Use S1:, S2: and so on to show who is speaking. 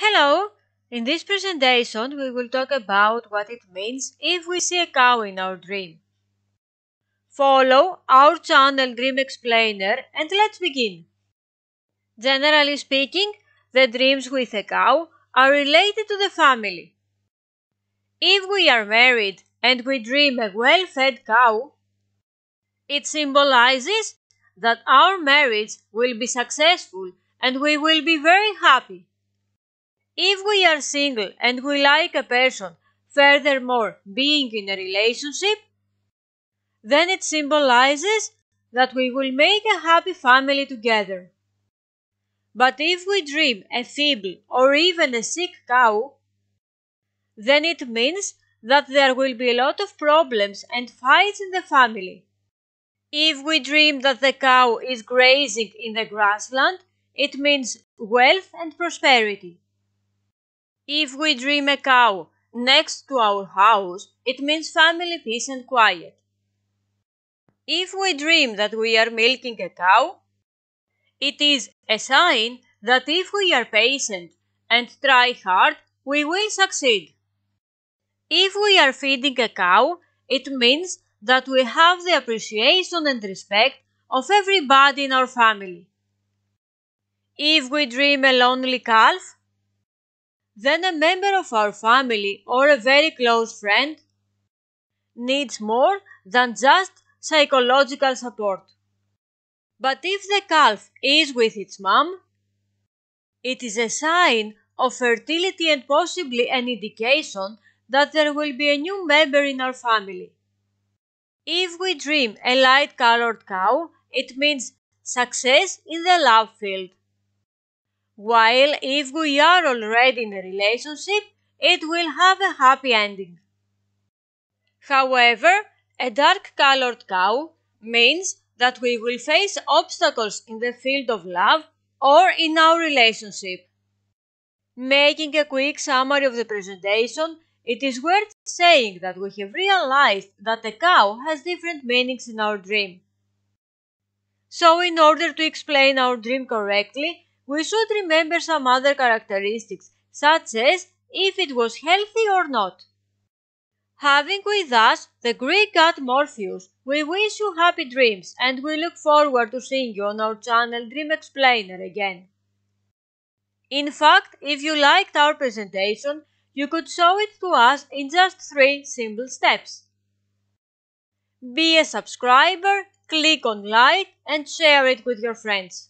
S1: Hello! In this presentation, we will talk about what it means if we see a cow in our dream. Follow our channel Dream Explainer and let's begin. Generally speaking, the dreams with a cow are related to the family. If we are married and we dream a well-fed cow, it symbolizes that our marriage will be successful and we will be very happy. If we are single and we like a person, furthermore, being in a relationship, then it symbolizes that we will make a happy family together. But if we dream a feeble or even a sick cow, then it means that there will be a lot of problems and fights in the family. If we dream that the cow is grazing in the grassland, it means wealth and prosperity. If we dream a cow next to our house, it means family peace and quiet. If we dream that we are milking a cow, it is a sign that if we are patient and try hard, we will succeed. If we are feeding a cow, it means that we have the appreciation and respect of everybody in our family. If we dream a lonely calf, then a member of our family or a very close friend needs more than just psychological support. But if the calf is with its mom, it is a sign of fertility and possibly an indication that there will be a new member in our family. If we dream a light colored cow, it means success in the love field while if we are already in a relationship, it will have a happy ending. However, a dark colored cow means that we will face obstacles in the field of love or in our relationship. Making a quick summary of the presentation, it is worth saying that we have realized that a cow has different meanings in our dream. So, in order to explain our dream correctly, we should remember some other characteristics, such as if it was healthy or not. Having with us the Greek god Morpheus, we wish you happy dreams and we look forward to seeing you on our channel Dream Explainer again. In fact, if you liked our presentation, you could show it to us in just three simple steps. Be a subscriber, click on like and share it with your friends.